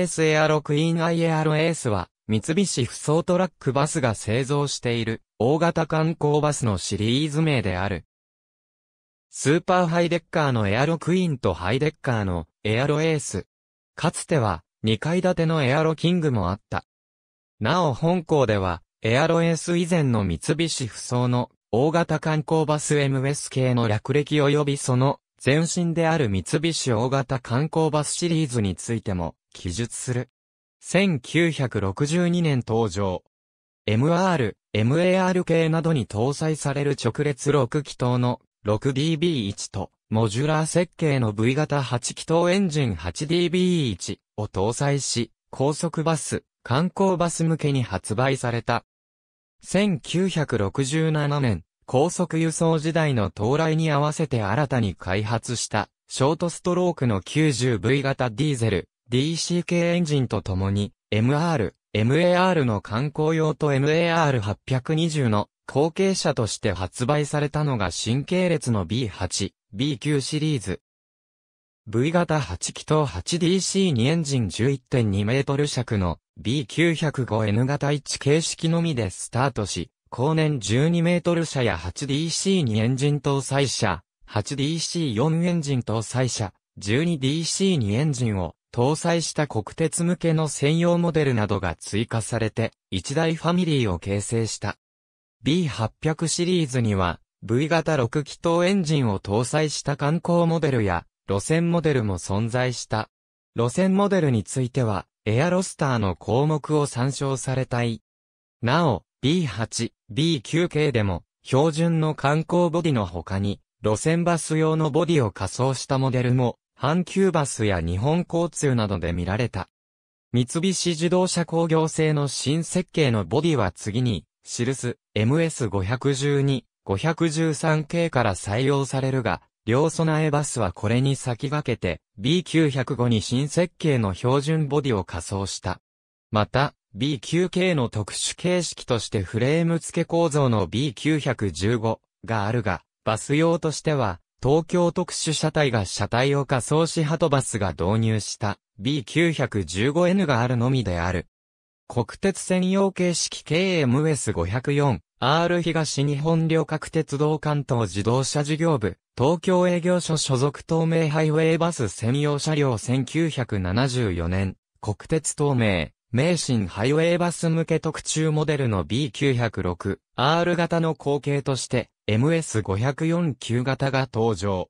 s アロクイーン IARS は、三菱不走トラックバスが製造している、大型観光バスのシリーズ名である。スーパーハイデッカーのエアロクイーンとハイデッカーのエアロエース。かつては、2階建てのエアロキングもあった。なお本校では、エアロエース以前の三菱不走の大型観光バス MS 系の略歴及びその前身である三菱大型観光バスシリーズについても記述する。1962年登場。MR、MAR 系などに搭載される直列6気筒の 6DB1 と、モジュラー設計の V 型8気筒エンジン 8DB1 を搭載し、高速バス、観光バス向けに発売された。1967年、高速輸送時代の到来に合わせて新たに開発した、ショートストロークの 90V 型ディーゼル、DCK エンジンとともに、MR、MAR の観光用と MAR820 の後継者として発売されたのが新系列の B8、B9 シリーズ。V 型8気筒 8DC2 エンジン11.2メートル尺の B905N 型1形式のみでスタートし、後年12メートル車や 8DC2 エンジン搭載車、8DC4 エンジン搭載車、12DC2 エンジンを搭載した国鉄向けの専用モデルなどが追加されて、一大ファミリーを形成した。B800 シリーズには、V 型6気筒エンジンを搭載した観光モデルや、路線モデルも存在した。路線モデルについては、エアロスターの項目を参照されたい。なお、B8、B9 系でも、標準の観光ボディの他に、路線バス用のボディを仮装したモデルも阪急バスや日本交通などで見られた。三菱自動車工業製の新設計のボディは次に、シルス、MS512、513系から採用されるが、両備えバスはこれに先駆けて、B905 に新設計の標準ボディを仮装した。また、b 9系の特殊形式としてフレーム付け構造の B915 があるが、バス用としては東京特殊車体が車体を仮想しハトバスが導入した B915N があるのみである。国鉄専用形式 KMS504、R 東日本旅客鉄道関東自動車事業部、東京営業所所属透明ハイウェイバス専用車両1974年、国鉄透明名神ハイウェイバス向け特注モデルの B906、R 型の後継として、MS504 旧型が登場。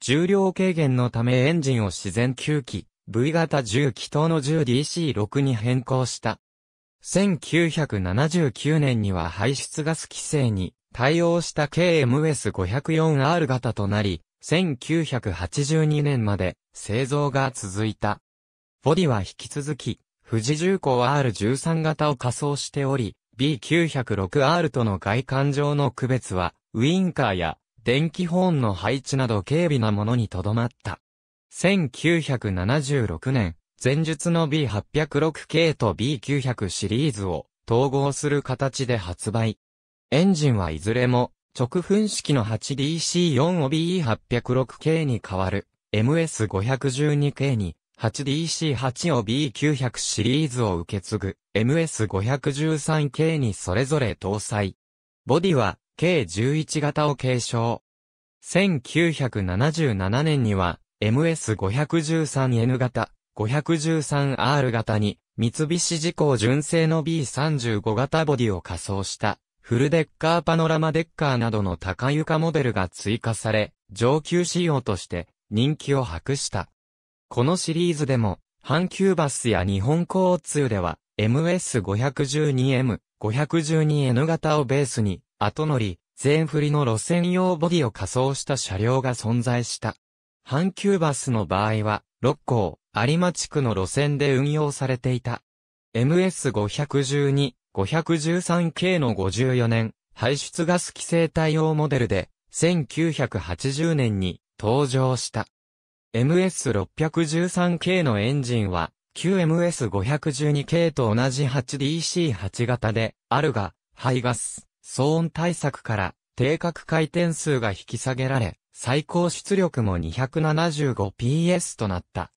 重量軽減のためエンジンを自然吸気、V 型10気筒の 10DC6 に変更した。1979年には排出ガス規制に対応した KMS504R 型となり、1982年まで製造が続いた。ボディは引き続き、富士重工 R13 型を仮装しており、B906R との外観上の区別は、ウインカーや電気ホーンの配置など軽微なものにとどまった。1976年、前述の B806 k と B900 シリーズを統合する形で発売。エンジンはいずれも直噴式の 8DC4 を B806 k に変わる MS512 k に 8DC8 を B900 シリーズを受け継ぐ MS513 系にそれぞれ搭載。ボディは計11型を継承。1977年には MS513N 型、513R 型に三菱事工純正の B35 型ボディを仮装したフルデッカーパノラマデッカーなどの高床モデルが追加され上級仕様として人気を博した。このシリーズでも、阪急バスや日本交通では、MS512M、512N 型をベースに、後乗り、全振りの路線用ボディを仮装した車両が存在した。阪急バスの場合は、六甲、有馬地区の路線で運用されていた。MS512、513系の54年、排出ガス規制対応モデルで、1980年に登場した。MS613 系のエンジンは、旧 MS512 系と同じ 8DC8 型で、あるが、排ガス、騒音対策から、定格回転数が引き下げられ、最高出力も 275PS となった。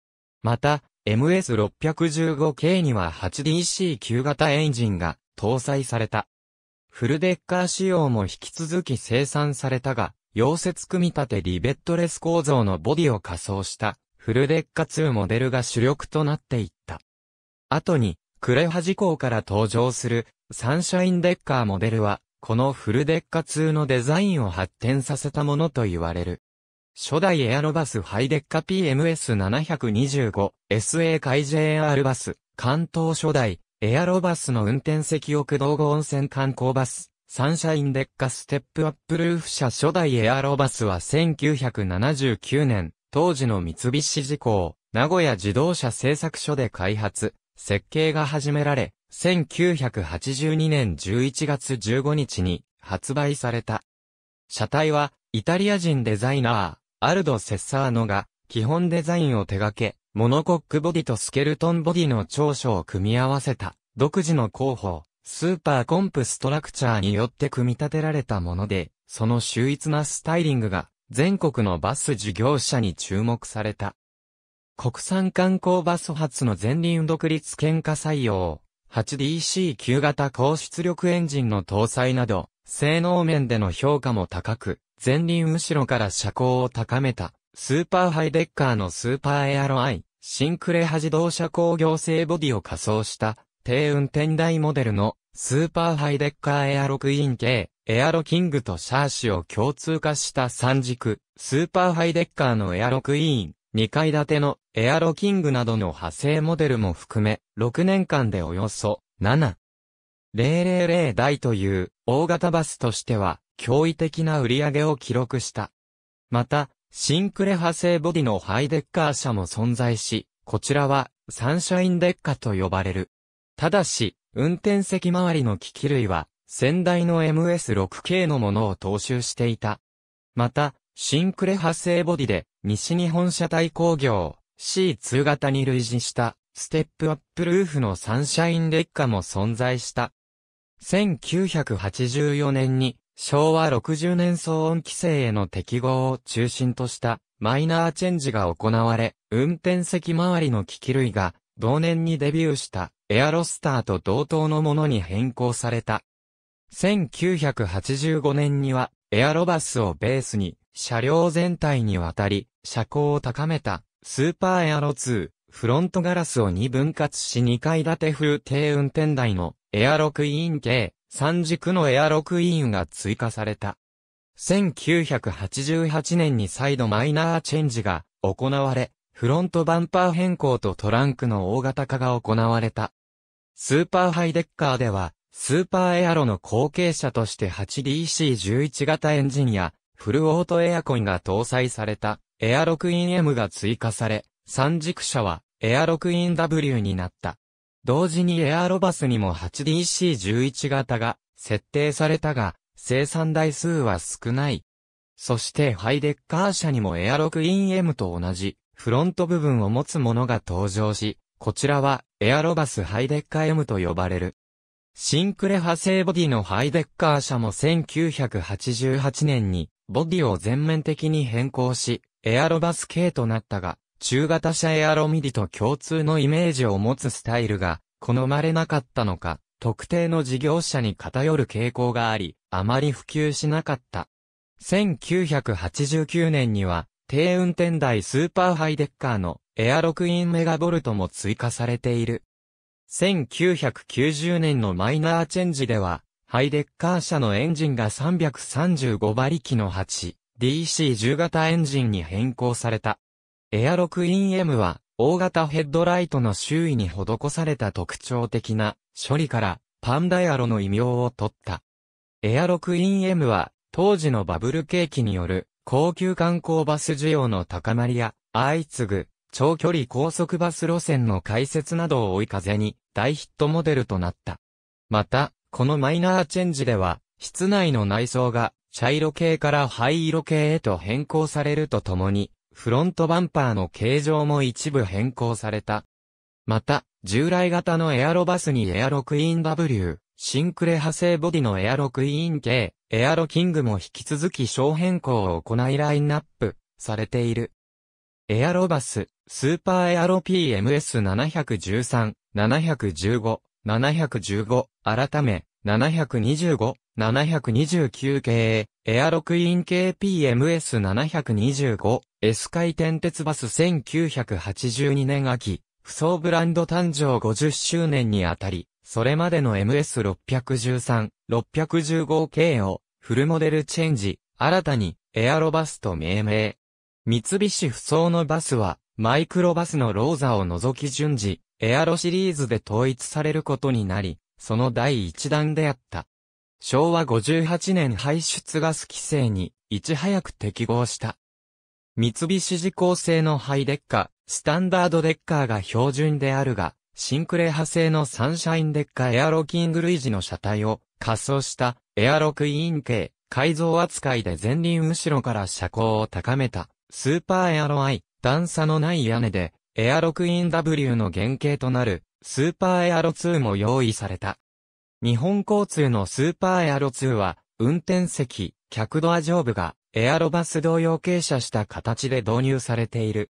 また、MS615 系には 8DC9 型エンジンが搭載された。フルデッカー仕様も引き続き生産されたが、溶接組み立てリベットレス構造のボディを仮装したフルデッカ2モデルが主力となっていった。後に、クレハ事項から登場するサンシャインデッカーモデルは、このフルデッカ2のデザインを発展させたものと言われる。初代エアロバスハイデッカ PMS725、SA 海 JR バス、関東初代、エアロバスの運転席奥道後温泉観光バス、サンシャインデッカステップアップルーフ社初代エアロバスは1979年、当時の三菱事工、名古屋自動車製作所で開発、設計が始められ、1982年11月15日に発売された。車体は、イタリア人デザイナー、アルド・セッサーノが、基本デザインを手掛け、モノコックボディとスケルトンボディの長所を組み合わせた、独自の広報。スーパーコンプストラクチャーによって組み立てられたもので、その秀逸なスタイリングが全国のバス事業者に注目された。国産観光バス発の前輪独立喧嘩採用、8 d c 旧型高出力エンジンの搭載など、性能面での評価も高く、前輪後ろから車高を高めた、スーパーハイデッカーのスーパーエアロアイ、シンクレハ自動車工業製ボディを仮装した、低運転台モデルのスーパーハイデッカーエアロクイーン系、エアロキングとシャーシを共通化した三軸、スーパーハイデッカーのエアロクイーン、2階建てのエアロキングなどの派生モデルも含め、6年間でおよそ7,000台という大型バスとしては驚異的な売り上げを記録した。また、シンクレ派生ボディのハイデッカー車も存在し、こちらはサンシャインデッカと呼ばれる。ただし、運転席周りの機器類は、先代の MS6 k のものを踏襲していた。また、シンクレ派生ボディで、西日本車体工業、C2 型に類似した、ステップアップルーフのサンシャイン劣化も存在した。1984年に、昭和60年騒音規制への適合を中心としたマイナーチェンジが行われ、運転席周りの機器類が同年にデビューしたエアロスターと同等のものに変更された。1985年には、エアロバスをベースに、車両全体にわたり、車高を高めた、スーパーエアロ2、フロントガラスを2分割し2階建て風低運転台のエアロクイーン系、3軸のエアロクイーンが追加された。1988年に再度マイナーチェンジが行われ、フロントバンパー変更とトランクの大型化が行われた。スーパーハイデッカーでは、スーパーエアロの後継者として 8DC11 型エンジンや、フルオートエアコンが搭載された、エアロクイン M が追加され、三軸車は、エアロクイン W になった。同時にエアロバスにも 8DC11 型が設定されたが、生産台数は少ない。そしてハイデッカー車にもエアロクイン M と同じフロント部分を持つものが登場し、こちらはエアロバスハイデッカー M と呼ばれる。シンクレ派生ボディのハイデッカー社も1988年にボディを全面的に変更し、エアロバス系となったが、中型車エアロミディと共通のイメージを持つスタイルが好まれなかったのか、特定の事業者に偏る傾向があり、あまり普及しなかった。1989年には、低運転台スーパーハイデッカーのエア6インメガボルトも追加されている。1990年のマイナーチェンジでは、ハイデッカー社のエンジンが335馬力の 8DC10 型エンジンに変更された。エア6イン M は、大型ヘッドライトの周囲に施された特徴的な処理からパンダイアロの異名を取った。エア6イン M は当時のバブル景気による高級観光バス需要の高まりや相次ぐ長距離高速バス路線の開設などを追い風に大ヒットモデルとなった。また、このマイナーチェンジでは、室内の内装が茶色系から灰色系へと変更されるとともに、フロントバンパーの形状も一部変更された。また、従来型のエアロバスにエアロクイーン W、シンクレ派生ボディのエアロクイーン K、エアロキングも引き続き小変更を行いラインナップされている。エアロバス、スーパーエアロ PMS713、715、715、改め、725、729系、エアロクイーン系 PMS725、S 回転鉄バス1982年秋、不走ブランド誕生50周年にあたり、それまでの MS613、615系を、フルモデルチェンジ、新たに、エアロバスと命名。三菱不走のバスは、マイクロバスのローザを除き順次、エアロシリーズで統一されることになり、その第一弾であった。昭和58年排出ガス規制に、いち早く適合した。三菱自公製のハイデッカ、スタンダードデッカーが標準であるが、シンクレ派製のサンシャインデッカエアロキング類似の車体を仮装したエアロクイーン系改造扱いで前輪後ろから車高を高めた。スーパーエアロアイ、段差のない屋根で、エアロクイーン W の原型となる、スーパーエアロ2も用意された。日本交通のスーパーエアロ2は、運転席、客ドア上部が、エアロバス同様傾斜した形で導入されている。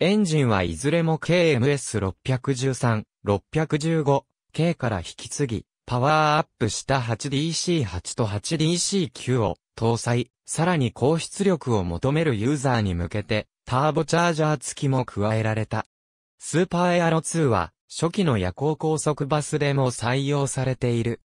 エンジンはいずれも KMS613、615、K から引き継ぎ、パワーアップした 8DC8 と 8DC9 を搭載、さらに高出力を求めるユーザーに向けて、ターボチャージャー付きも加えられた。スーパーエアロ2は、初期の夜行高速バスでも採用されている。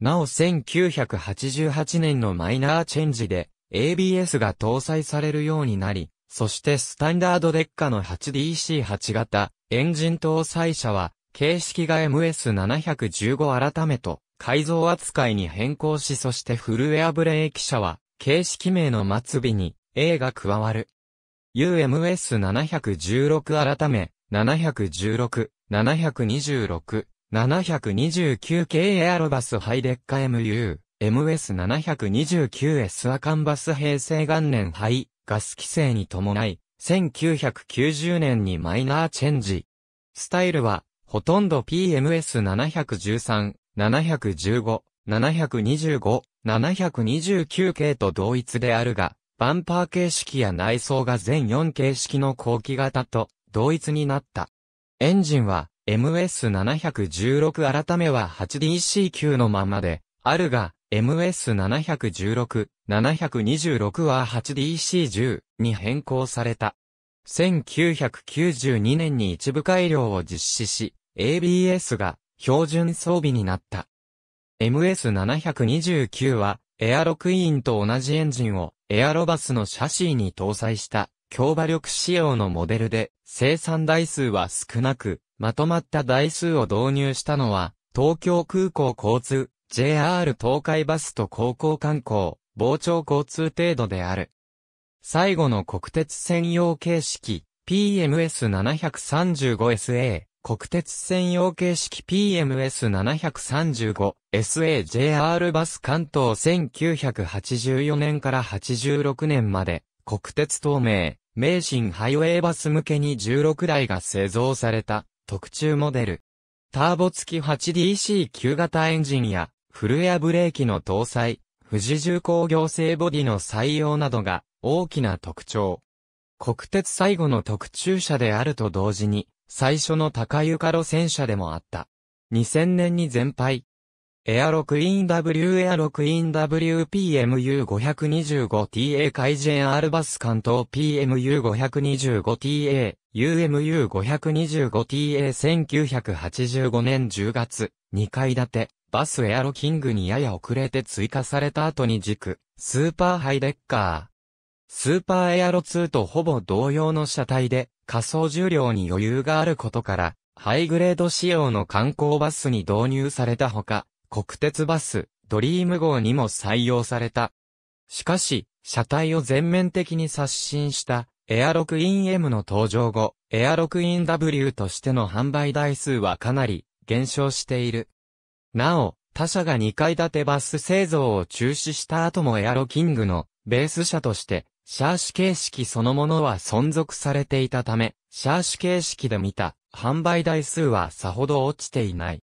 なお1988年のマイナーチェンジで ABS が搭載されるようになり、そしてスタンダードデッカの 8DC8 型エンジン搭載車は形式が MS715 改めと改造扱いに変更しそしてフルエアブレーキ車は形式名の末尾に A が加わる。UMS716 改め、716、726、729系エアロバスハイデッカ MU、MS729S アカンバス平成元年ハイガス規制に伴い、1990年にマイナーチェンジ。スタイルは、ほとんど PMS713、715、725、729系と同一であるが、バンパー形式や内装が全4形式の後期型と同一になった。エンジンは MS716 改めは 8DC9 のままで、あるが、MS716、726は 8DC10 に変更された。1992年に一部改良を実施し、ABS が標準装備になった。MS729 はエアロクイーンと同じエンジンをエアロバスのシャシーに搭載した強馬力仕様のモデルで生産台数は少なく、まとまった台数を導入したのは東京空港交通、JR 東海バスと高校観光、傍聴交通程度である。最後の国鉄専用形式、PMS735SA 国鉄専用形式 PMS735、SAJR バス関東1984年から86年まで、国鉄透明、名神ハイウェイバス向けに16台が製造された、特注モデル。ターボ付き8 d c 旧型エンジンや、フルエアブレーキの搭載、富士重工業製ボディの採用などが、大きな特徴。国鉄最後の特注車であると同時に、最初の高床路線車でもあった。2000年に全敗。エアロクイーン W エアロクイーン WPMU525TA 海 JR バス関東 PMU525TA UMU525TA1985 年10月2階建てバスエアロキングにやや遅れて追加された後に軸スーパーハイデッカースーパーエアロ2とほぼ同様の車体で、仮想重量に余裕があることから、ハイグレード仕様の観光バスに導入されたほか、国鉄バス、ドリーム号にも採用された。しかし、車体を全面的に刷新したエアロクイン M の登場後、エアロクイン W としての販売台数はかなり減少している。なお、他社が2階建てバス製造を中止した後もエアロキングのベース車としてシャーシ形式そのものは存続されていたため、シャーシ形式で見た販売台数はさほど落ちていない。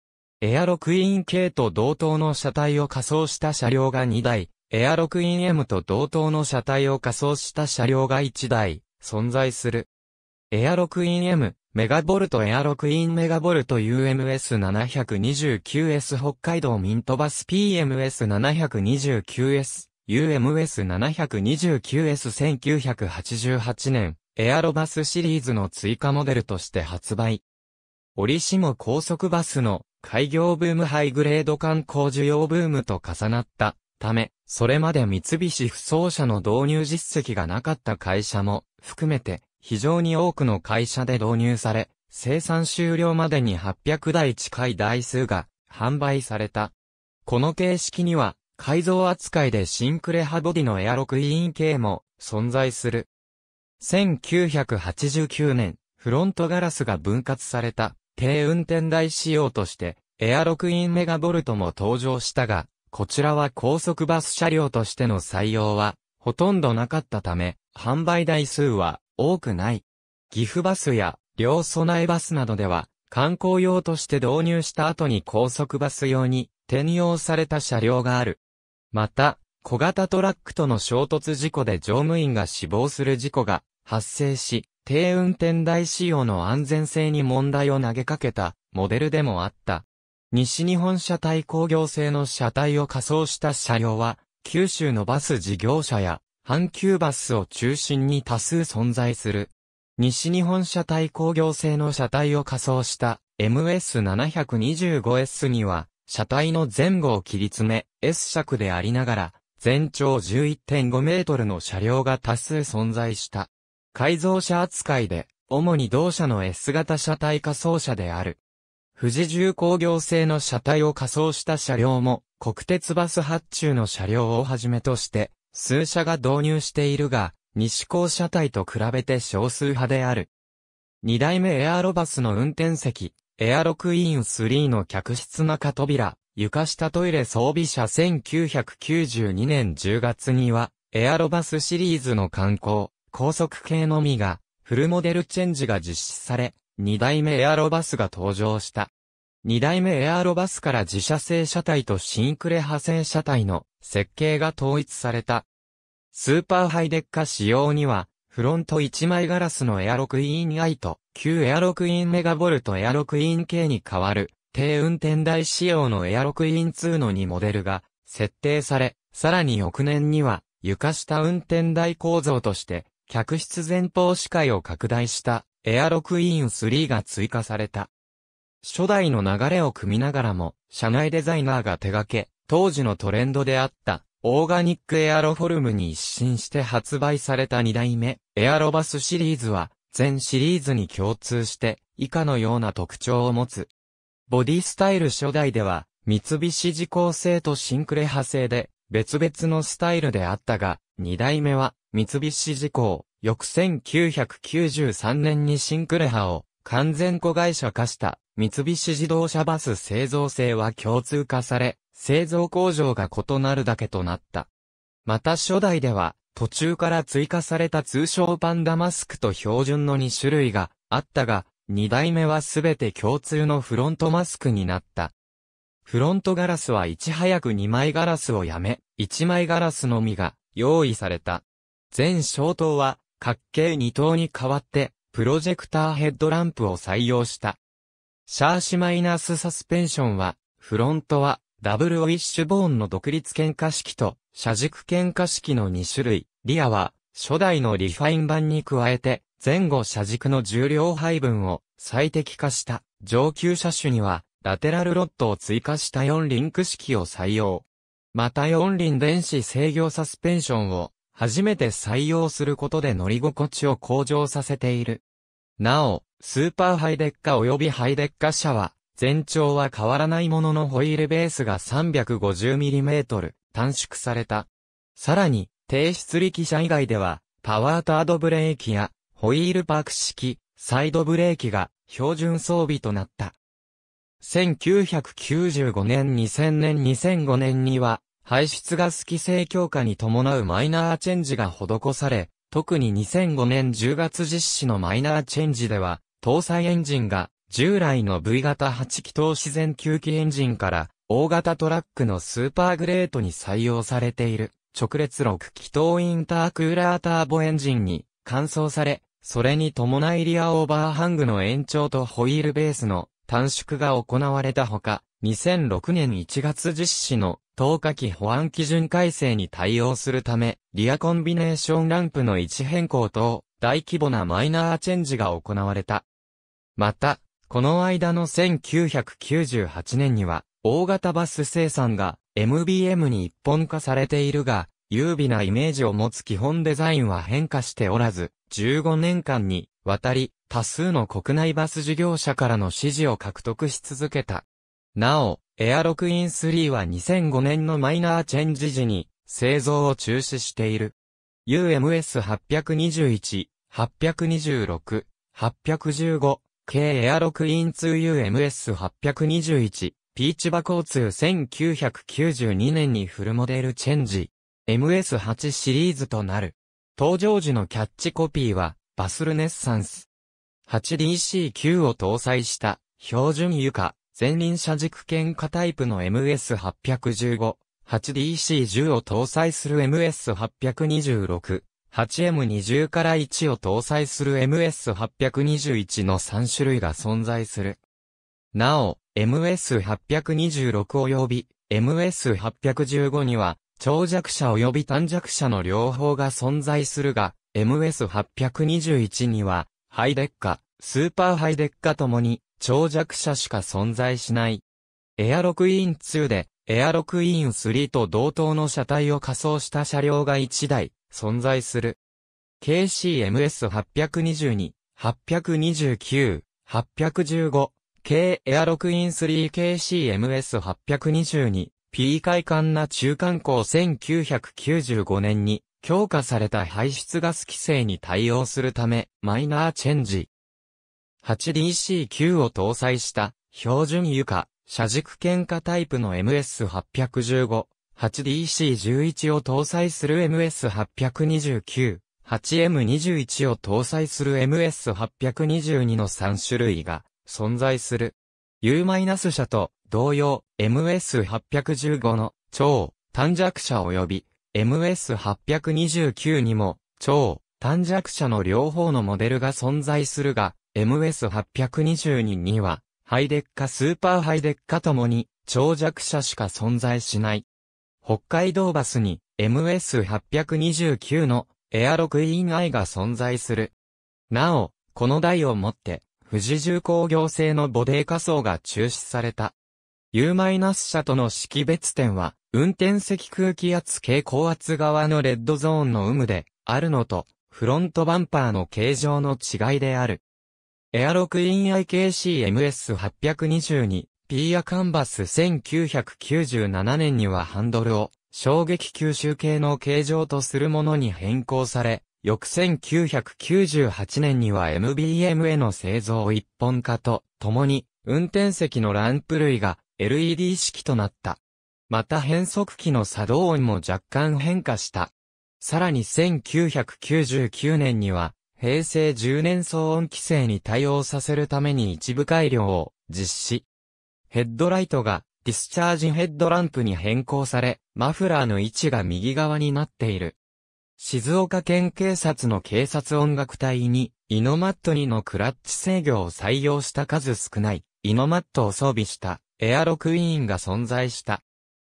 エアロクイーン K と同等の車体を仮装した車両が2台、エアロクイーン M と同等の車体を仮装した車両が1台、存在する。エアロクイーン M、メガボルトエアロクイーンメガボルト UMS729S 北海道ミントバス PMS729S UMS729S1988 年、エアロバスシリーズの追加モデルとして発売。折しも高速バスの開業ブームハイグレード観光需要ブームと重なったため、それまで三菱不走車の導入実績がなかった会社も含めて非常に多くの会社で導入され、生産終了までに800台近い台数が販売された。この形式には改造扱いでシンクレハボディのエアロクイーン系も存在する。1989年、フロントガラスが分割された低運転台仕様としてエアロクイーンメガボルトも登場したが、こちらは高速バス車両としての採用はほとんどなかったため、販売台数は多くない。岐阜バスや両備えバスなどでは観光用として導入した後に高速バス用に転用された車両がある。また、小型トラックとの衝突事故で乗務員が死亡する事故が発生し、低運転台仕様の安全性に問題を投げかけたモデルでもあった。西日本車体工業製の車体を仮装した車両は、九州のバス事業者や阪急バスを中心に多数存在する。西日本車体工業製の車体を仮装した MS725S には、車体の前後を切り詰め、S 尺でありながら、全長11.5メートルの車両が多数存在した。改造車扱いで、主に同社の S 型車体仮想車である。富士重工業製の車体を仮装した車両も、国鉄バス発注の車両をはじめとして、数社が導入しているが、西高車体と比べて少数派である。二代目エアロバスの運転席、エアロクイーン3の客室中扉、床下トイレ装備車1992年10月には、エアロバスシリーズの観光、高速系のみが、フルモデルチェンジが実施され、2代目エアロバスが登場した。2代目エアロバスから自社製車体とシンクレ派生車体の設計が統一された。スーパーハイデッカ仕様には、フロント1枚ガラスのエアロクイーンアイト、旧エアロクインメガボルトエアロクイン系に代わる、低運転台仕様のエアロクイン2の2モデルが設定され、さらに翌年には床下運転台構造として、客室前方視界を拡大したエアロクイーン3が追加された。初代の流れを組みながらも、社内デザイナーが手掛け、当時のトレンドであった、オーガニックエアロフォルムに一新して発売された2代目、エアロバスシリーズは、全シリーズに共通して以下のような特徴を持つ。ボディスタイル初代では、三菱自公製とシンクレ派製で、別々のスタイルであったが、二代目は、三菱自公、翌1993年にシンクレ派を完全子会社化した三菱自動車バス製造性は共通化され、製造工場が異なるだけとなった。また初代では、途中から追加された通称パンダマスクと標準の2種類があったが、2代目はすべて共通のフロントマスクになった。フロントガラスはいち早く2枚ガラスをやめ、1枚ガラスのみが用意された。全消灯は角形2灯に代わって、プロジェクターヘッドランプを採用した。シャーシマイナスサスペンションは、フロントはダブルウィッシュボーンの独立喧嘩式と車軸喧嘩式の2種類、リアは、初代のリファイン版に加えて、前後車軸の重量配分を最適化した上級車種には、ラテラルロッドを追加した4輪駆式を採用。また4輪電子制御サスペンションを初めて採用することで乗り心地を向上させている。なお、スーパーハイデッカ及びハイデッカ車は、全長は変わらないもののホイールベースが 350mm、短縮された。さらに、低出力車以外では、パワータードブレーキや、ホイールパーク式、サイドブレーキが、標準装備となった。1995年2000年2005年には、排出ガス規制強化に伴うマイナーチェンジが施され、特に2005年10月実施のマイナーチェンジでは、搭載エンジンが従来の V 型8気筒自然吸気エンジンから大型トラックのスーパーグレートに採用されている、直列6気筒インタークーラーターボエンジンに、換装され、それに伴いリアオーバーハングの延長とホイールベースの短縮が行われたほか、2006年1月実施の投下機保安基準改正に対応するため、リアコンビネーションランプの位置変更等、大規模なマイナーチェンジが行われた。また、この間の1998年には、大型バス生産が MBM に一本化されているが、優美なイメージを持つ基本デザインは変化しておらず、15年間にわたり多数の国内バス事業者からの支持を獲得し続けた。なお、エアロクイン3は2005年のマイナーチェンジ時に製造を中止している。UMS821、826、815、K エアロクイン 2UMS821、ピーチバ交通1992年にフルモデルチェンジ、MS8 シリーズとなる。登場時のキャッチコピーは、バスルネッサンス。8DC9 を搭載した、標準床、前輪車軸喧嘩タイプの MS815、8DC10 を搭載する MS826、8M20 から1を搭載する MS821 の3種類が存在する。なお、MS826 及び MS815 には、長弱者及び短弱者の両方が存在するが、MS821 には、ハイデッカ、スーパーハイデッカともに、長弱者しか存在しない。エアロクイーン2で、エアロクイーン3と同等の車体を仮装した車両が1台、存在する。KCMS822、829、815、K エアロクイン 3KCMS822P 快感な中間校1995年に強化された排出ガス規制に対応するためマイナーチェンジ 8DC9 を搭載した標準床車軸喧嘩タイプの MS815 8DC11 を搭載する MS829、8M21 を搭載する MS822 の3種類が存在する。U- 社と同様 MS815 の超短弱者及び MS829 にも超短弱者の両方のモデルが存在するが MS822 にはハイデッカスーパーハイデッカともに超弱者しか存在しない。北海道バスに MS829 のエアロクイーン I が存在する。なお、この台をもって富士重工業製のボデー仮装が中止された。U- 車との識別点は、運転席空気圧計高圧側のレッドゾーンの有無で、あるのと、フロントバンパーの形状の違いである。エアロクイン IKCMS822、ピーアカンバス1997年にはハンドルを、衝撃吸収系の形状とするものに変更され、翌1998年には MBM への製造一本化と、共に、運転席のランプ類が LED 式となった。また変速機の作動音も若干変化した。さらに1999年には、平成10年騒音規制に対応させるために一部改良を実施。ヘッドライトがディスチャージヘッドランプに変更され、マフラーの位置が右側になっている。静岡県警察の警察音楽隊に、イノマット2のクラッチ制御を採用した数少ない、イノマットを装備した、エアロクイーンが存在した。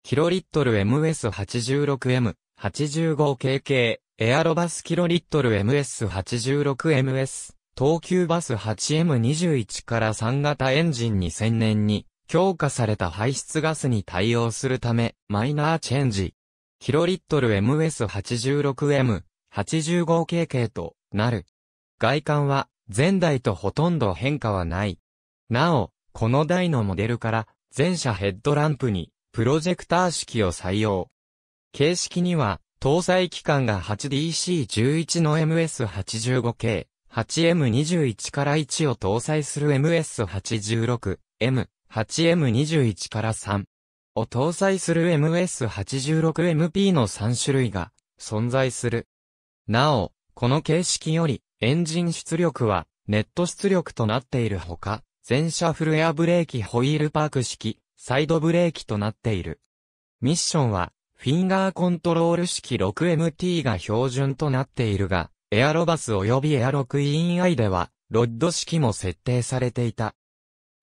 キロリットル MS86M、85KK、エアロバスキロリットル MS86MS、東急バス 8M21 から3型エンジン2000年に強化された排出ガスに対応するため、マイナーチェンジ、キロリットル MS86M85 k となる。外観は前代とほとんど変化はない。なお、この台のモデルから全車ヘッドランプにプロジェクター式を採用。形式には搭載機関が 8DC11 の MS85 k 8M21 から1を搭載する MS86、M、8M21 から3。を搭載する MS86MP の3種類が存在する。なお、この形式よりエンジン出力はネット出力となっているほか、全車フルエアブレーキホイールパーク式、サイドブレーキとなっている。ミッションは、フィンガーコントロール式 6MT が標準となっているが、エアロバス及びエアロクイン i では、ロッド式も設定されていた。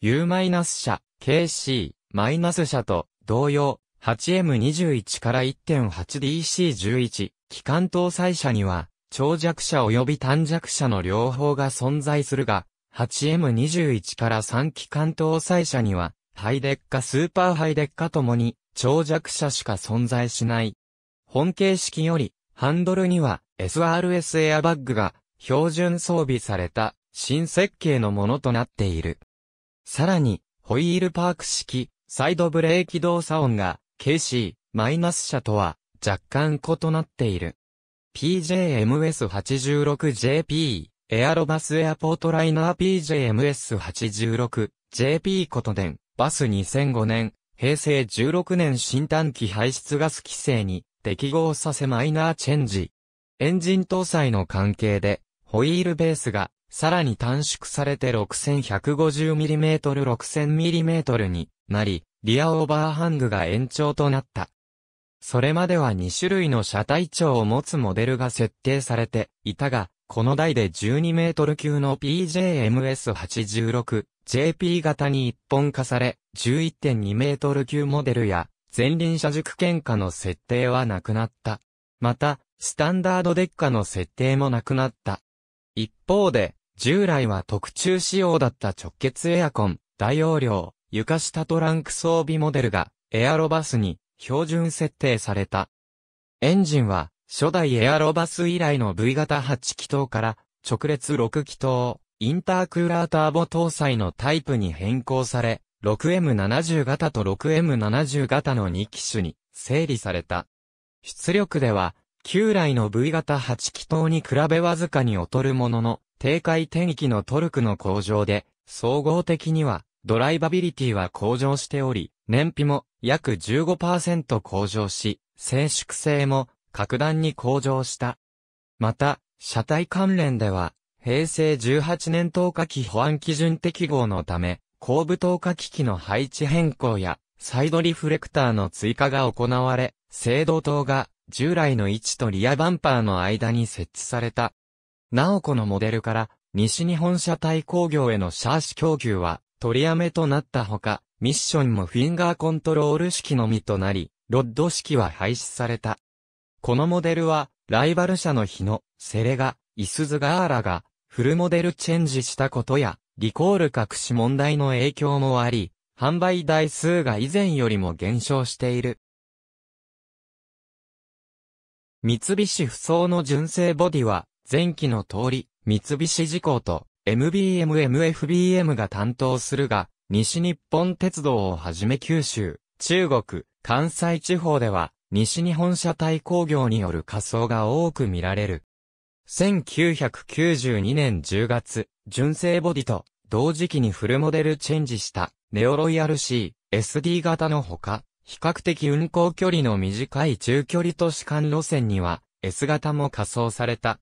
U- 車、KC、マイナス車と同様、8M21 から 1.8DC11、機関搭載車には、長弱者及び短弱者の両方が存在するが、8M21 から3機関搭載車には、ハイデッカスーパーハイデッカともに、長弱者しか存在しない。本形式より、ハンドルには SRS エアバッグが標準装備された新設計のものとなっている。さらに、ホイールパーク式、サイドブレーキ動作音が KC、マイナス車とは若干異なっている。PJMS86JP、エアロバスエアポートライナー PJMS86JP ことでん、バス2005年、平成16年新短期排出ガス規制に適合させマイナーチェンジ。エンジン搭載の関係で、ホイールベースがさらに短縮されて 6150mm、6000mm になり、リアオーバーハングが延長となった。それまでは2種類の車体長を持つモデルが設定されていたが、この台で12メートル級の PJMS86、JP 型に一本化され、11.2メートル級モデルや、前輪車軸喧嘩の設定はなくなった。また、スタンダードデッカの設定もなくなった。一方で、従来は特注仕様だった直結エアコン、大容量、床下トランク装備モデルがエアロバスに標準設定された。エンジンは初代エアロバス以来の V 型8気筒から直列6気筒、インタークーラーターボ搭載のタイプに変更され、6M70 型と 6M70 型の2機種に整理された。出力では、旧来の V 型8気筒に比べわずかに劣るものの、低回転域のトルクの向上で、総合的にはドライバビリティは向上しており、燃費も約15%向上し、静粛性も格段に向上した。また、車体関連では、平成18年投下機保安基準適合のため、後部投下機器の配置変更や、サイドリフレクターの追加が行われ、制度灯が従来の位置とリアバンパーの間に設置された。なおこのモデルから、西日本車体工業へのシャーシ供給は、取りやめとなったほか、ミッションもフィンガーコントロール式のみとなり、ロッド式は廃止された。このモデルは、ライバル社の日の、セレガ、イスズガーラが、フルモデルチェンジしたことや、リコール隠し問題の影響もあり、販売台数が以前よりも減少している。三菱不走の純正ボディは、前期の通り、三菱事項と MBMMFBM が担当するが、西日本鉄道をはじめ九州、中国、関西地方では、西日本車体工業による仮想が多く見られる。1992年10月、純正ボディと同時期にフルモデルチェンジしたネオロイヤル C、SD 型のほか、比較的運行距離の短い中距離都市間路線には S 型も仮装された。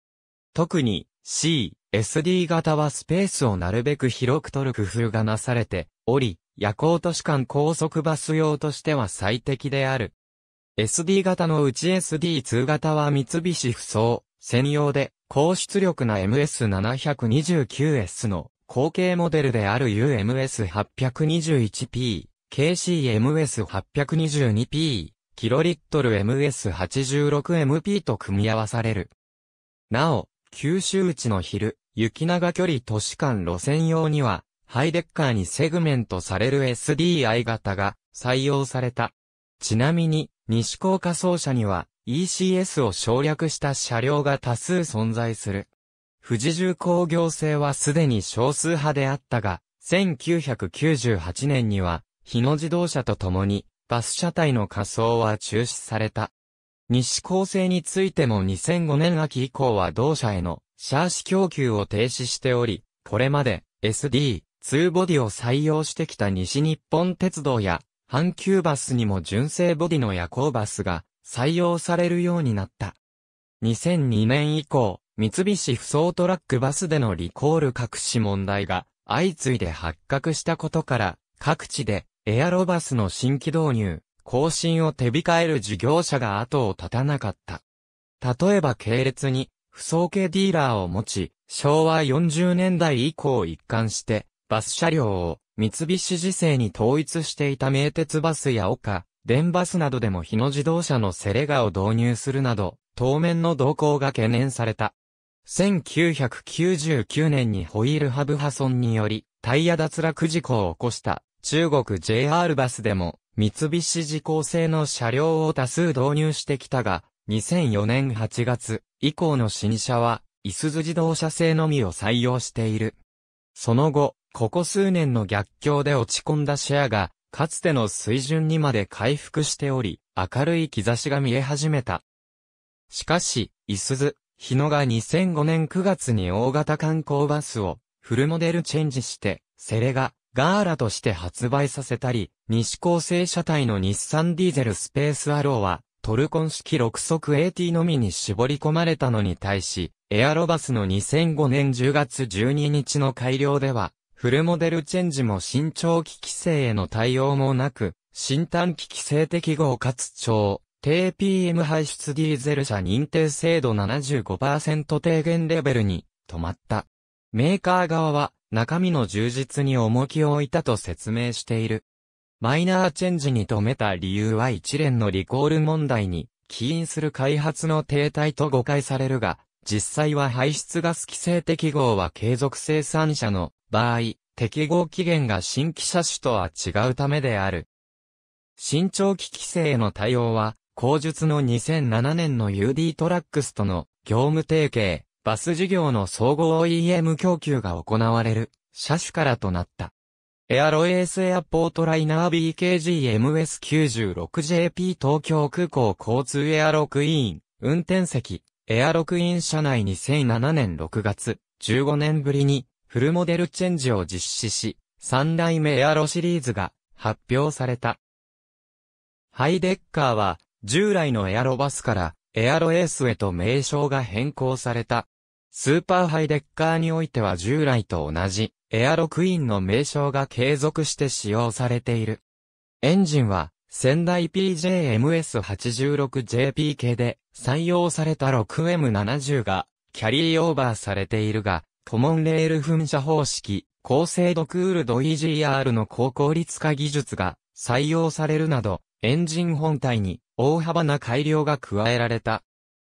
特に C、SD 型はスペースをなるべく広く取る工夫がなされており、夜行都市間高速バス用としては最適である。SD 型のうち SD2 型は三菱不走専用で高出力な MS729S の後継モデルである UMS821P、KCMS822P、キロリットル MS86MP と組み合わされる。なお、九州地の昼、雪長距離都市間路線用には、ハイデッカーにセグメントされる SDI 型が採用された。ちなみに、西高架走車には ECS を省略した車両が多数存在する。富士重工業製はすでに少数派であったが、1998年には、日野自動車と共に、バス車体の仮装は中止された。西高生についても2005年秋以降は同社へのシャーシ供給を停止しており、これまで SD、2ボディを採用してきた西日本鉄道や阪急バスにも純正ボディの夜行バスが採用されるようになった。2002年以降、三菱不走トラックバスでのリコール隠し問題が相次いで発覚したことから、各地でエアロバスの新規導入、更新を手控える事業者が後を絶たなかった。例えば系列に、不走系ディーラーを持ち、昭和40年代以降一貫して、バス車両を三菱時制に統一していた名鉄バスや岡、電バスなどでも日野自動車のセレガを導入するなど、当面の動向が懸念された。1999年にホイールハブ破損により、タイヤ脱落事故を起こした中国 JR バスでも、三菱自行製の車両を多数導入してきたが、2004年8月以降の新車は、いすゞ自動車製のみを採用している。その後、ここ数年の逆境で落ち込んだシェアが、かつての水準にまで回復しており、明るい兆しが見え始めた。しかし、いすゞ、日野が2005年9月に大型観光バスを、フルモデルチェンジして、セレが、ガーラとして発売させたり、西高生車体の日産ディーゼルスペースアローは、トルコン式6速 AT のみに絞り込まれたのに対し、エアロバスの2005年10月12日の改良では、フルモデルチェンジも新長期規制への対応もなく、新短期規制適合かつ超低 PM 排出ディーゼル車認定制度75%低減レベルに止まった。メーカー側は中身の充実に重きを置いたと説明している。マイナーチェンジに止めた理由は一連のリコール問題に起因する開発の停滞と誤解されるが、実際は排出ガス規制適合は継続生産者の場合、適合期限が新規車種とは違うためである。新長期規制への対応は、後述の2007年の UD トラックスとの業務提携、バス事業の総合 OEM 供給が行われる車種からとなった。エアロエースエアポートライナー BKGMS96JP 東京空港交通エアロクイーン、運転席、エアロクイーン車内2007年6月、15年ぶりにフルモデルチェンジを実施し、3代目エアロシリーズが発表された。ハイデッカーは従来のエアロバスからエアロエースへと名称が変更された。スーパーハイデッカーにおいては従来と同じ、エアロクイーンの名称が継続して使用されている。エンジンは、仙台 PJMS86JP 系で採用された 6M70 がキャリーオーバーされているが、コモンレール噴射方式、高精度クールド EGR の高効率化技術が採用されるなど、エンジン本体に大幅な改良が加えられた。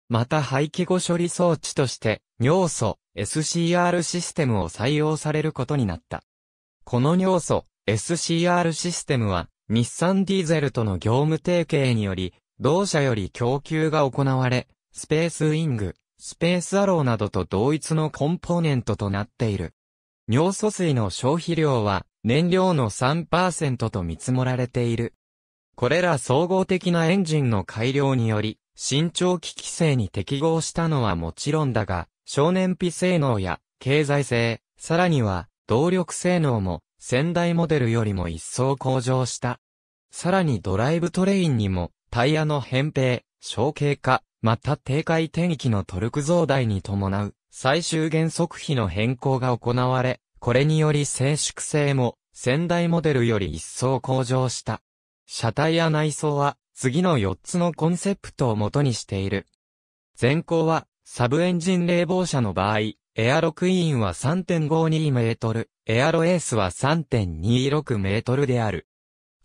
また排気後処理装置として、尿素 SCR システムを採用されることになった。この尿素 SCR システムは日産ディーゼルとの業務提携により同社より供給が行われスペースウィング、スペースアローなどと同一のコンポーネントとなっている。尿素水の消費量は燃料の3%と見積もられている。これら総合的なエンジンの改良により、新長期規制に適合したのはもちろんだが、少燃費性能や経済性、さらには動力性能も先代モデルよりも一層向上した。さらにドライブトレインにもタイヤの扁平、小径化、また低回転域のトルク増大に伴う最終減速比の変更が行われ、これにより静粛性も先代モデルより一層向上した。車体や内装は次の4つのコンセプトを元にしている。前行はサブエンジン冷房車の場合、エアロクイーンは3.52メートル、エアロエースは3.26メートルである。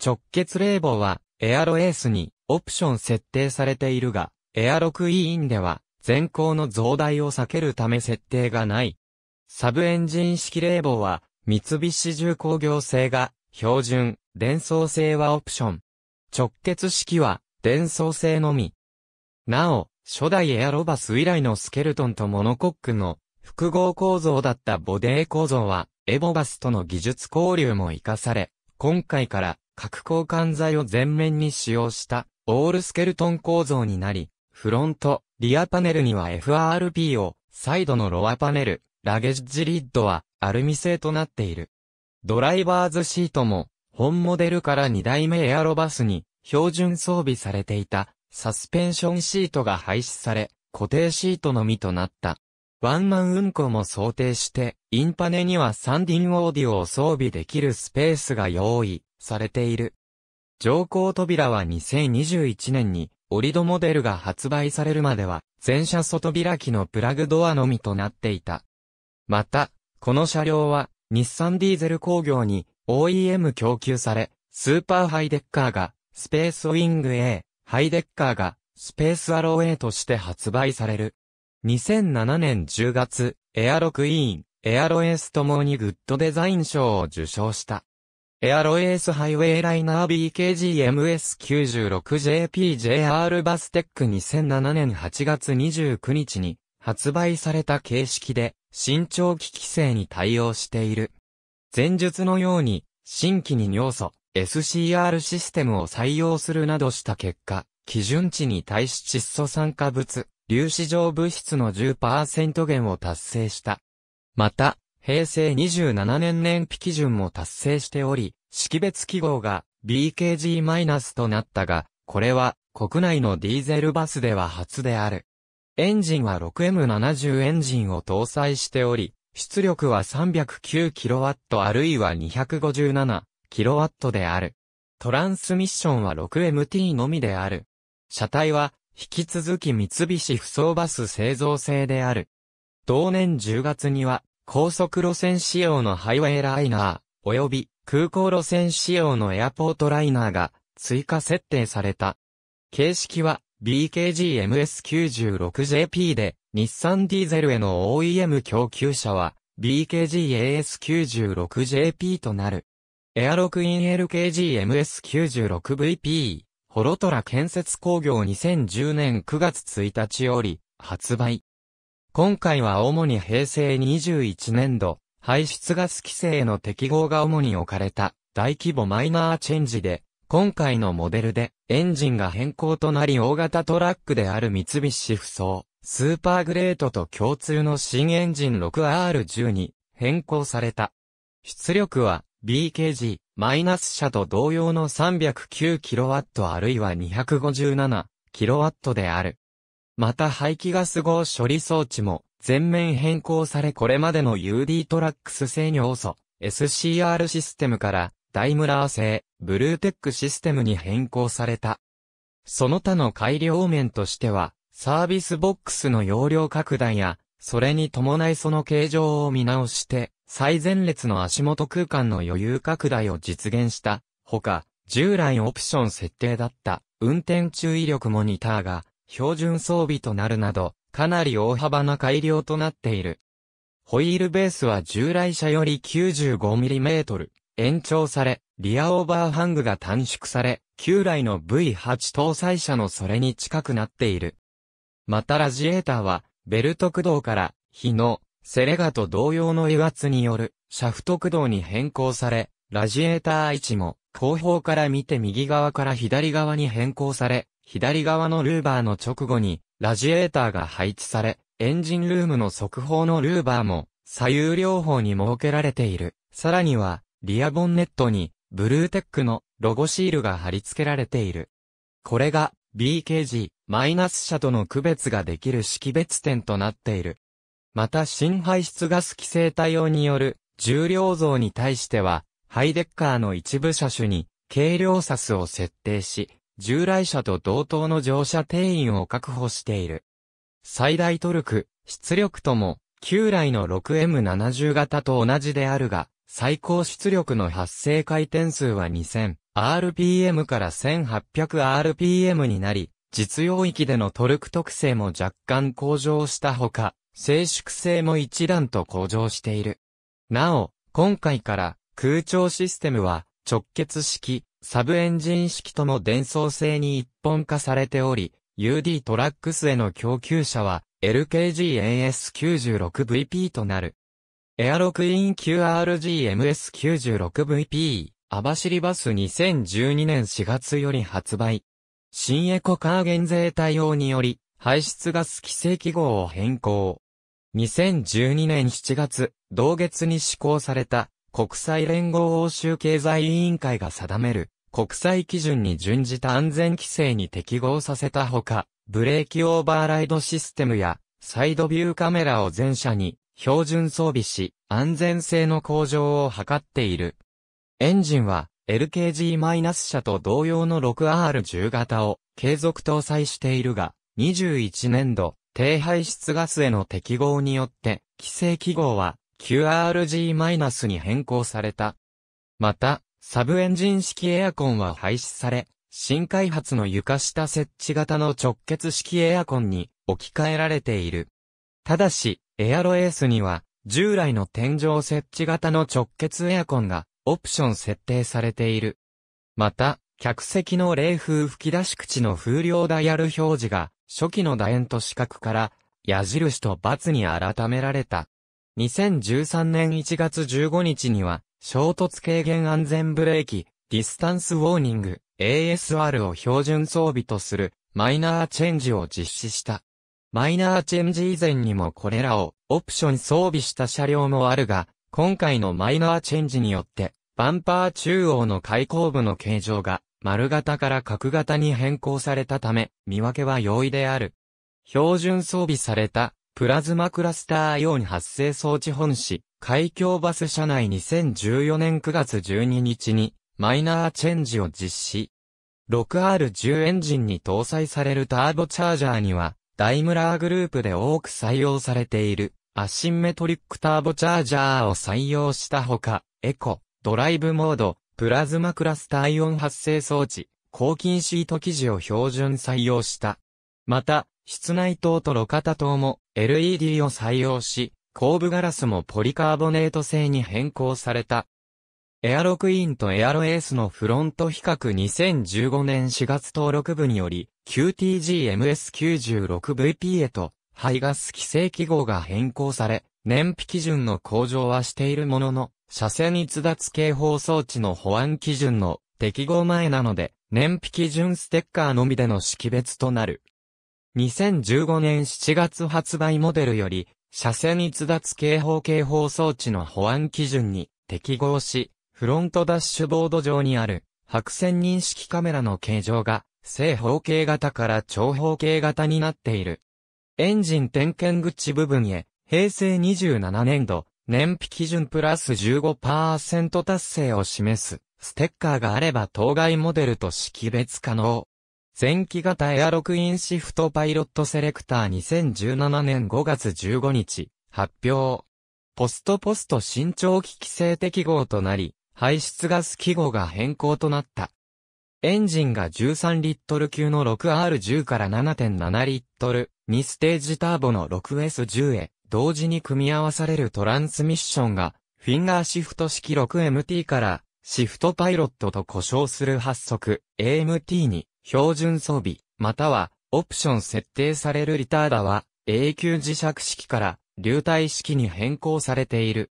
直結冷房は、エアロエースにオプション設定されているが、エアロクイーンでは、前高の増大を避けるため設定がない。サブエンジン式冷房は、三菱重工業製が、標準、伝送性はオプション。直結式は、伝送性のみ。なお、初代エアロバス以来のスケルトンとモノコックの複合構造だったボデー構造は、エボバスとの技術交流も活かされ、今回から核交換材を全面に使用したオールスケルトン構造になり、フロント、リアパネルには FRP を、サイドのロアパネル、ラゲッジリッドはアルミ製となっている。ドライバーズシートも、本モデルから2代目エアロバスに標準装備されていたサスペンションシートが廃止され、固定シートのみとなった。ワンマン運行も想定して、インパネにはサンディンオーディオを装備できるスペースが用意されている。乗降扉は2021年に、オリドモデルが発売されるまでは、全車外開きのプラグドアのみとなっていた。また、この車両は、日産ディーゼル工業に OEM 供給され、スーパーハイデッカーが、スペースウィング A、ハイデッカーがスペースアロウェイとして発売される。2007年10月、エアロクイーン、エアロエースともにグッドデザイン賞を受賞した。エアロエースハイウェイライナー BKGMS96JPJR バステック2007年8月29日に発売された形式で身長期規制に対応している。前述のように新規に尿素、SCR システムを採用するなどした結果、基準値に対し窒素酸化物、粒子状物質の10%減を達成した。また、平成27年燃費基準も達成しており、識別記号が BKG- となったが、これは国内のディーゼルバスでは初である。エンジンは 6M70 エンジンを搭載しており、出力は 309kW あるいは2 5 7 kW である。トランスミッションは 6MT のみである。車体は、引き続き三菱不走バス製造製である。同年10月には、高速路線仕様のハイウェイライナー、及び空港路線仕様のエアポートライナーが追加設定された。形式は BKGMS96JP で、日産ディーゼルへの OEM 供給者は BKGAS96JP となる。エアロクイン LKGMS96VP、ホロトラ建設工業2010年9月1日より発売。今回は主に平成21年度、排出ガス規制の適合が主に置かれた大規模マイナーチェンジで、今回のモデルでエンジンが変更となり大型トラックである三菱不走、スーパーグレートと共通の新エンジン 6R10 に変更された。出力は BKG、マイナス車と同様の 309kW あるいは 257kW である。また排気ガス号処理装置も全面変更されこれまでの UD トラックス制御素 SCR システムからダイムラー製ブルーテックシステムに変更された。その他の改良面としてはサービスボックスの容量拡大やそれに伴いその形状を見直して、最前列の足元空間の余裕拡大を実現した、ほか、従来オプション設定だった運転注意力モニターが標準装備となるなど、かなり大幅な改良となっている。ホイールベースは従来車より 95mm 延長され、リアオーバーハングが短縮され、旧来の V8 搭載車のそれに近くなっている。またラジエーターはベルト駆動から、日の、セレガと同様の油圧による、シャフト駆動に変更され、ラジエーター位置も、後方から見て右側から左側に変更され、左側のルーバーの直後に、ラジエーターが配置され、エンジンルームの速報のルーバーも、左右両方に設けられている。さらには、リアボンネットに、ブルーテックのロゴシールが貼り付けられている。これが、BKG、マイナス車との区別ができる識別点となっている。また新排出ガス規制対応による重量増に対しては、ハイデッカーの一部車種に軽量サスを設定し、従来車と同等の乗車定員を確保している。最大トルク、出力とも、旧来の 6M70 型と同じであるが、最高出力の発生回転数は 2000rpm から 1800rpm になり、実用域でのトルク特性も若干向上したほか、静粛性も一段と向上している。なお、今回から空調システムは直結式、サブエンジン式とも伝送性に一本化されており、UD トラックスへの供給者は LKGAS96VP となる。エアロクイーン QRGMS96VP、網走バス2012年4月より発売。新エコカー減税対応により、排出ガス規制記号を変更。2012年7月、同月に施行された国際連合欧州経済委員会が定める国際基準に準じた安全規制に適合させたほか、ブレーキオーバーライドシステムやサイドビューカメラを全車に標準装備し、安全性の向上を図っている。エンジンは LKG- 車と同様の 6R10 型を継続搭載しているが、21年度、低排出ガスへの適合によって、規制記号は QRG- に変更された。また、サブエンジン式エアコンは廃止され、新開発の床下設置型の直結式エアコンに置き換えられている。ただし、エアロエースには、従来の天井設置型の直結エアコンがオプション設定されている。また、客席の冷風吹き出し口の風量ダイヤル表示が、初期の楕円と四角から、矢印と×に改められた。2013年1月15日には、衝突軽減安全ブレーキ、ディスタンスウォーニング、ASR を標準装備とする、マイナーチェンジを実施した。マイナーチェンジ以前にもこれらをオプション装備した車両もあるが、今回のマイナーチェンジによって、バンパー中央の開口部の形状が丸型から角型に変更されたため、見分けは容易である。標準装備されたプラズマクラスター用に発生装置本紙、海峡バス社内2014年9月12日にマイナーチェンジを実施。6R10 エンジンに搭載されるターボチャージャーには、ダイムラーグループで多く採用されているアシンメトリックターボチャージャーを採用したほか、エコ、ドライブモード、プラズマクラスターイオン発生装置、抗菌シート生地を標準採用した。また、室内灯と路肩灯も LED を採用し、後部ガラスもポリカーボネート製に変更された。エアロクイーンとエアロエースのフロント比較2015年4月登録部により、QTGMS96VP へと排ガス規制記号が変更され、燃費基準の向上はしているものの、車線逸脱警報装置の保安基準の適合前なので、燃費基準ステッカーのみでの識別となる。2015年7月発売モデルより、車線逸脱警報警報装置の保安基準に適合し、フロントダッシュボード上にある白線認識カメラの形状が正方形型から長方形型になっている。エンジン点検口部分へ、平成27年度、燃費基準プラス15%達成を示す、ステッカーがあれば当該モデルと識別可能。前期型エアロクインシフトパイロットセレクター2017年5月15日、発表。ポストポスト新長期規制適合となり、排出ガス記号が変更となった。エンジンが13リットル級の 6R10 から7.7リットル2ステージターボの 6S10 へ同時に組み合わされるトランスミッションがフィンガーシフト式 6MT からシフトパイロットと呼称する発足 AMT に標準装備またはオプション設定されるリターダは永久磁石式から流体式に変更されている。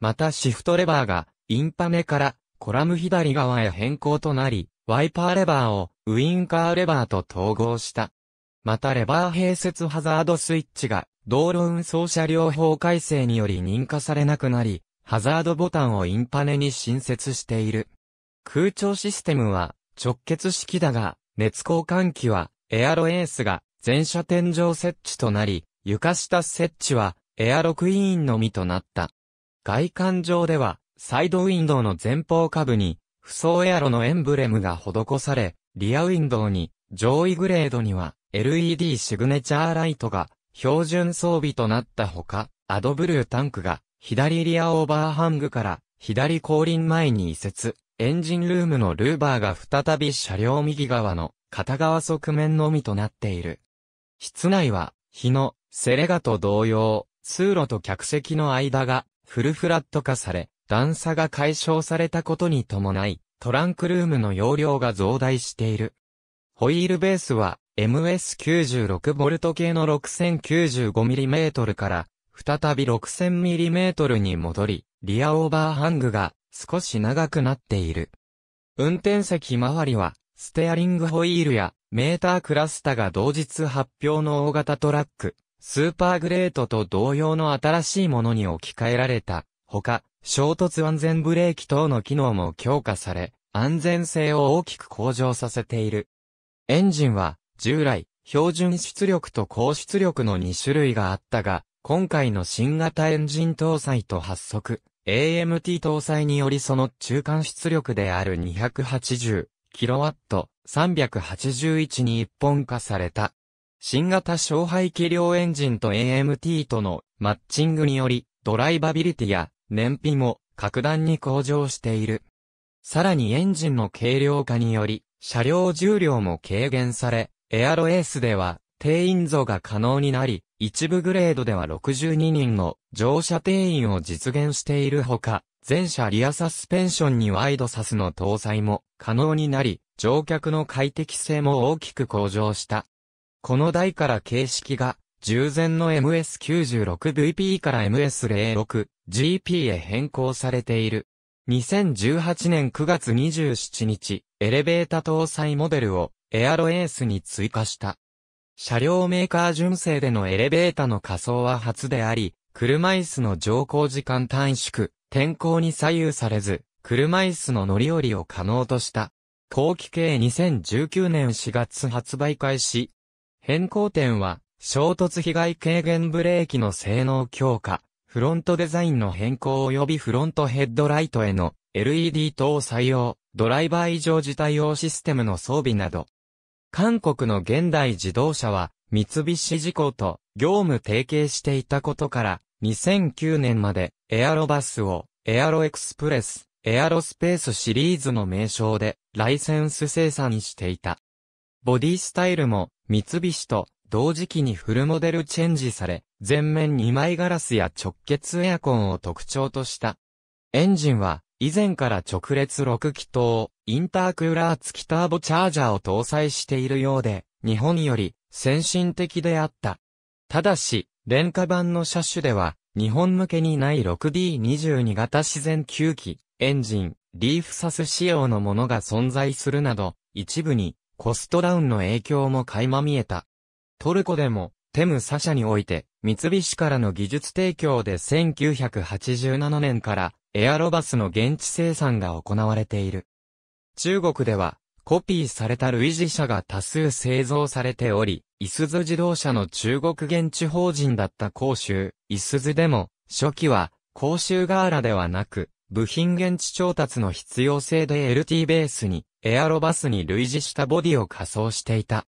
またシフトレバーがインパネからコラム左側へ変更となり、ワイパーレバーをウインカーレバーと統合した。またレバー併設ハザードスイッチが道路運送車両法改正により認可されなくなり、ハザードボタンをインパネに新設している。空調システムは直結式だが、熱交換機はエアロエースが全車天井設置となり、床下設置はエアロクイーンのみとなった。外観上ではサイドウィンドウの前方下部に不装エアロのエンブレムが施され、リアウィンドウに上位グレードには LED シグネチャーライトが標準装備となったほか、アドブルータンクが左リアオーバーハングから左後輪前に移設、エンジンルームのルーバーが再び車両右側の片側側面のみとなっている。室内は、日のセレガと同様、通路と客席の間がフルフラット化され、段差が解消されたことに伴い、トランクルームの容量が増大している。ホイールベースは MS96V 系の 6095mm から、再び 6000mm に戻り、リアオーバーハングが少し長くなっている。運転席周りは、ステアリングホイールやメータークラスタが同日発表の大型トラック、スーパーグレートと同様の新しいものに置き換えられた。ほか、衝突安全ブレーキ等の機能も強化され、安全性を大きく向上させている。エンジンは、従来、標準出力と高出力の2種類があったが、今回の新型エンジン搭載と発足、AMT 搭載によりその中間出力である 280kW、381に一本化された。新型小排気量エンジンと AMT とのマッチングにより、ドライバビリティや燃費も格段に向上している。さらにエンジンの軽量化により、車両重量も軽減され、エアロエースでは、定員増が可能になり、一部グレードでは62人の乗車定員を実現しているほか、全車リアサスペンションにワイドサスの搭載も可能になり、乗客の快適性も大きく向上した。この台から形式が、従前の MS96VP から MS06GP へ変更されている。2018年9月27日、エレベータ搭載モデルをエアロエースに追加した。車両メーカー純正でのエレベータの仮想は初であり、車椅子の乗降時間短縮、天候に左右されず、車椅子の乗り降りを可能とした。後期計2019年4月発売開始。変更点は、衝突被害軽減ブレーキの性能強化、フロントデザインの変更及びフロントヘッドライトへの LED 灯採用、ドライバー異常時対応システムの装備など。韓国の現代自動車は、三菱事故と業務提携していたことから、2009年までエアロバスをエアロエクスプレス、エアロスペースシリーズの名称でライセンス生産していた。ボディスタイルも三菱と同時期にフルモデルチェンジされ、全面2枚ガラスや直結エアコンを特徴とした。エンジンは以前から直列6気筒、インタークーラー付きターボチャージャーを搭載しているようで、日本より先進的であった。ただし、廉価版の車種では、日本向けにない 6D22 型自然吸気、エンジン、リーフサス仕様のものが存在するなど、一部にコストダウンの影響も垣間見えた。トルコでも、テムサ社において、三菱からの技術提供で1987年からエアロバスの現地生産が行われている。中国ではコピーされた類似車が多数製造されており、イスズ自動車の中国現地法人だった甲州、イスズでも、初期は、甲州ガーラではなく、部品現地調達の必要性で LT ベースに、エアロバスに類似したボディを仮装していた。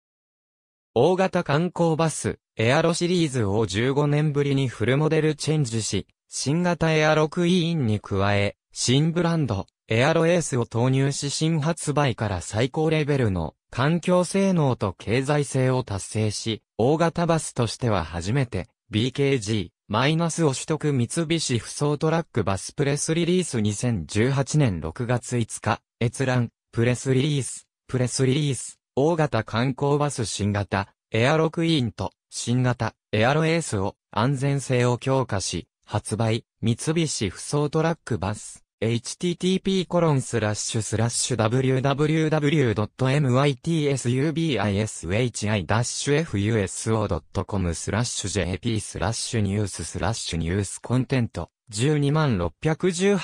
大型観光バス、エアロシリーズを15年ぶりにフルモデルチェンジし、新型エアロクイーンに加え、新ブランド、エアロエースを投入し新発売から最高レベルの環境性能と経済性を達成し、大型バスとしては初めて BKG、マイナスを取得三菱不走トラックバスプレスリリース2018年6月5日、閲覧、プレスリリース、プレスリリース、大型観光バス新型、エアロクイーンと、新型エアロエースを安全性を強化し、発売、三菱不走トラックバス。http コロンスラッシュスラッシュ w w w m y t s u b i s h i f u s o c o m スラッシュ jp スラッシュニューススラッシュニュースコンテント12万618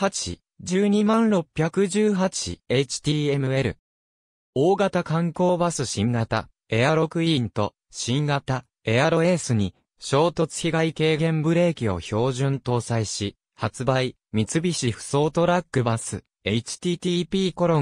12万 618html 大型観光バス新型エアロクイーンと新型エアロエースに衝突被害軽減ブレーキを標準搭載し、発売、三菱不走トラックバス、http://www.mitsubishi-fuso.com コロ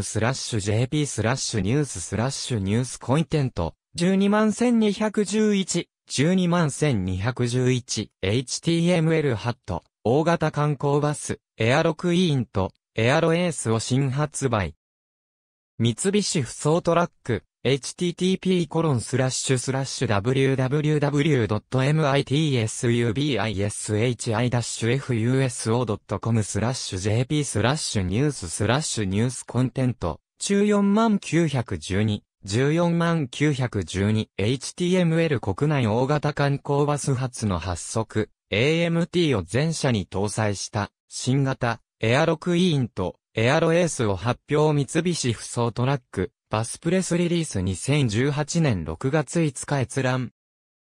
ンススララッッシシュュスラッシュ jp スラッシュニューススラッシュニュースコンテント12111 12111 HTML ハット大型観光バスエアロクイーンとエアロエースを新発売。三菱不走トラック、http://www.mitsubishi-fuso.com コロンススララッッシシュュスラッシュ jp スラッシュニューススラッシュニュースコンテント、中4万912。14万 912HTML 国内大型観光バス発の発足 AMT を全車に搭載した新型エアロクイーンとエアロエースを発表三菱不走トラック、バスプレスリリース2018年6月5日閲覧。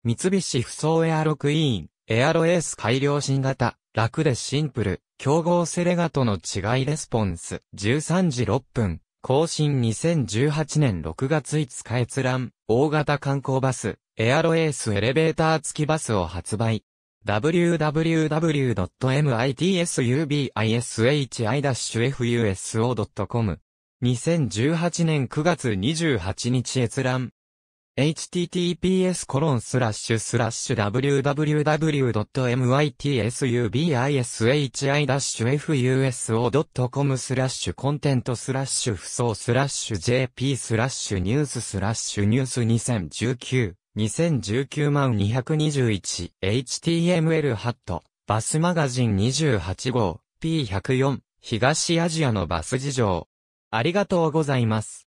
三菱不走エアロクイーン、エアロエース改良新型、楽でシンプル、競合セレガとの違いレスポンス、13時6分、更新2018年6月5日閲覧、大型観光バス、エアロエースエレベーター付きバスを発売。www.mitsubishi-fuso.com。2018年9月28日閲覧。https コロンスラッシュスラッシュ www.mitsubishi-fuso.com スラッシュコンテントスラッシュ不走スラッシュ jp スラッシュニューススラッシュニュース2019 2019万 221HTML ハット、バスマガジン28号、P104、東アジアのバス事情。ありがとうございます。